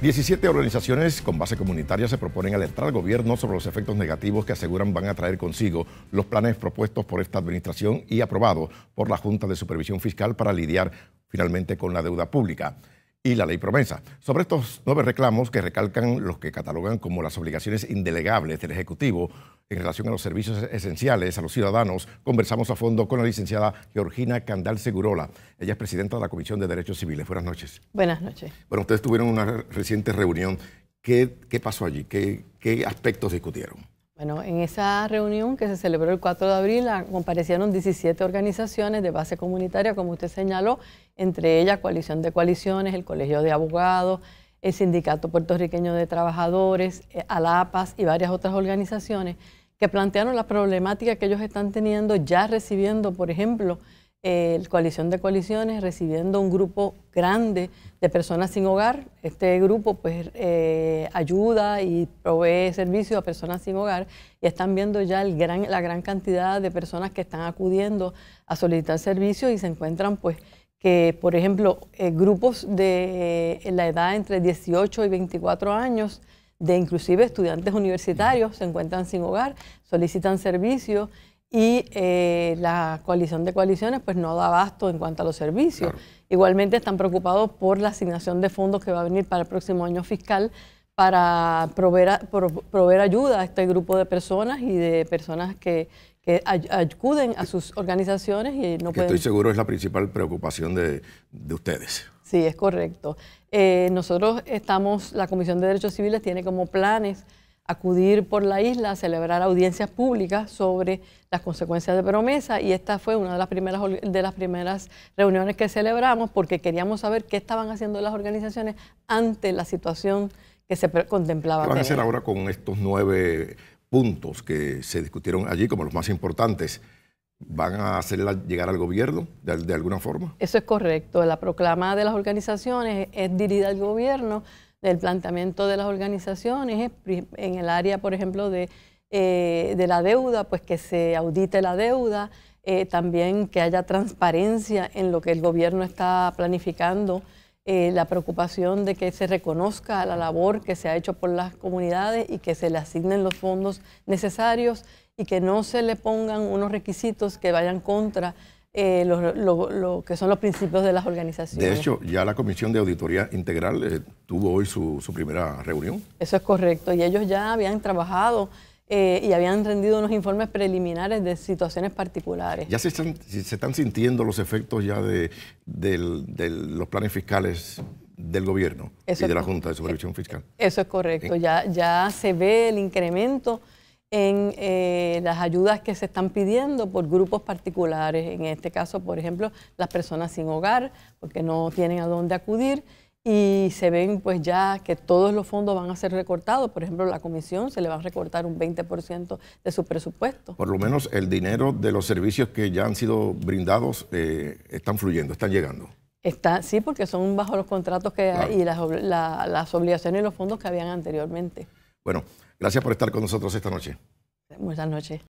17 organizaciones con base comunitaria se proponen alertar al gobierno sobre los efectos negativos que aseguran van a traer consigo los planes propuestos por esta administración y aprobados por la Junta de Supervisión Fiscal para lidiar finalmente con la deuda pública y la ley promesa. Sobre estos nueve reclamos que recalcan los que catalogan como las obligaciones indelegables del Ejecutivo, en relación a los servicios esenciales a los ciudadanos, conversamos a fondo con la licenciada Georgina Candal Segurola. Ella es presidenta de la Comisión de Derechos Civiles. Buenas noches. Buenas noches. Bueno, ustedes tuvieron una reciente reunión. ¿Qué, pasó allí? ¿Qué, ¿Qué aspectos discutieron? Bueno, en esa reunión que se celebró el 4 de abril ah, comparecieron 17 organizaciones de base comunitaria, como usted señaló, entre ellas Coalición de Coaliciones, el Colegio de Abogados, el Sindicato Puertorriqueño de Trabajadores, eh, ALAPAS y varias otras organizaciones que plantearon la problemática que ellos están teniendo, ya recibiendo, por ejemplo, eh, coalición de coaliciones, recibiendo un grupo grande de personas sin hogar. Este grupo pues eh, ayuda y provee servicios a personas sin hogar y están viendo ya la gran cantidad de personas que están acudiendo a solicitar servicios y se encuentran pues que, por ejemplo, eh, grupos de eh, la edad entre 18 y 24 años, de inclusive estudiantes universitarios, se encuentran sin hogar, solicitan servicios y eh, la coalición de coaliciones pues no da abasto en cuanto a los servicios. Igualmente están preocupados por la asignación de fondos que va a venir para el próximo año fiscal para proveer, proveer ayuda a este grupo de personas y de personas que, acuden a sus organizaciones y no que Estoy seguro es la principal preocupación de, de ustedes. Sí, es correcto. Eh, nosotros estamos, la Comisión de Derechos Civiles tiene como planes acudir por la isla a celebrar audiencias públicas sobre las consecuencias de promesa y esta fue una de las primeras de las primeras reuniones que celebramos porque queríamos saber qué estaban haciendo las organizaciones ante la situación que se contemplaba. ¿Qué van a hacer ahora con estos nueve puntos que se discutieron allí como los más importantes? van a hacerla llegar al gobierno de, alguna forma. Eso es correcto. La proclama de las organizaciones es dirigida al gobierno. El planteamiento de las organizaciones en el área, por ejemplo, eh, de, la deuda, pues que se audite la deuda, eh, también que haya transparencia en lo que el gobierno está planificando eh, la preocupación de que se reconozca la labor que se ha hecho por las comunidades y que se le asignen los fondos necesarios y que no se le pongan unos requisitos que vayan contra eh, lo, que son los principios de las organizaciones. De hecho, ya la Comisión de Auditoría Integral eh, tuvo hoy su, su primera reunión. Eso es correcto, y ellos ya habían trabajado eh, y habían rendido unos informes preliminares de situaciones particulares. ¿Ya se están, sintiendo los efectos ya de, los planes fiscales del gobierno y de la Junta de Supervisión eh, Fiscal? Eso es correcto, eh. ya, se ve el incremento en las ayudas que se están pidiendo por grupos particulares, en este caso, por ejemplo, las personas sin hogar, porque no tienen a dónde acudir, y se ven pues ya que todos los fondos van a ser recortados. Por ejemplo, la comisión se le va a recortar un 20% de su presupuesto. Por lo menos el dinero de los servicios que ya han sido brindados eh, están fluyendo, están llegando. Está, sí, porque son bajo los contratos que y las, las obligaciones y los fondos que habían anteriormente. Bueno, gracias por estar con nosotros esta noche. Buenas noches.